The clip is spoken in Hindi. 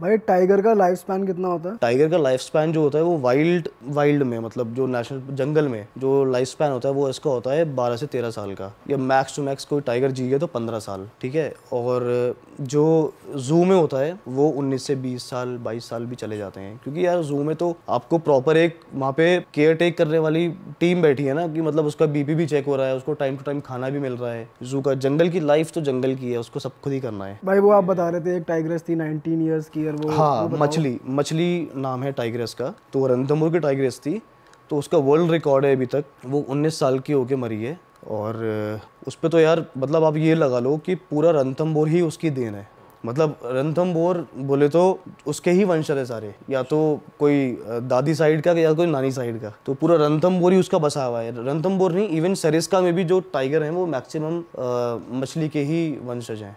भाई टाइगर का लाइफ स्पैन कितना होता है टाइगर का लाइफ स्पैन जो होता है वो वाइल्ड वाइल्ड में मतलब जो नेशनल जंगल में जो लाइफ स्पैन होता है वो इसका होता है बारह से तेरह साल का या मैक्स टू मैक्स कोई टाइगर जी गया तो पंद्रह साल ठीक है और जो जू में होता है वो उन्नीस से बीस साल बाईस साल भी चले जाते हैं क्योंकि यार जू में तो आपको प्रॉपर एक वहाँ पे केयर टेक करने वाली टीम बैठी है ना कि मतलब उसका बीपी भी चेक हो रहा है उसको टाइम टू टाइम खाना भी मिल रहा है जू का जंगल की लाइफ तो जंगल की है उसको सब खुद ही करना है भाई वो आप बता रहे थे एक टाइगर थी नाइनटीन ईयर्स की टाइगर वो हाँ वो मछली मछली नाम है टाइग्रेस का तो रंथमपुर की टाइग्रेस थी तो उसका वर्ल्ड रिकॉर्ड है अभी तक वो 19 साल की होके मरी है और उस पर तो यार मतलब आप ये लगा लो कि पूरा रंथमबोर ही उसकी देन है मतलब रंथमबोर बोले तो उसके ही वंशज है सारे या तो कोई दादी साइड का या कोई नानी साइड का तो पूरा रंथमबोर ही उसका बसा हुआ है रंथमबोर नहीं इवन सरिस्का में भी जो टाइगर हैं वो मैक्सिमम मछली के ही वंशज हैं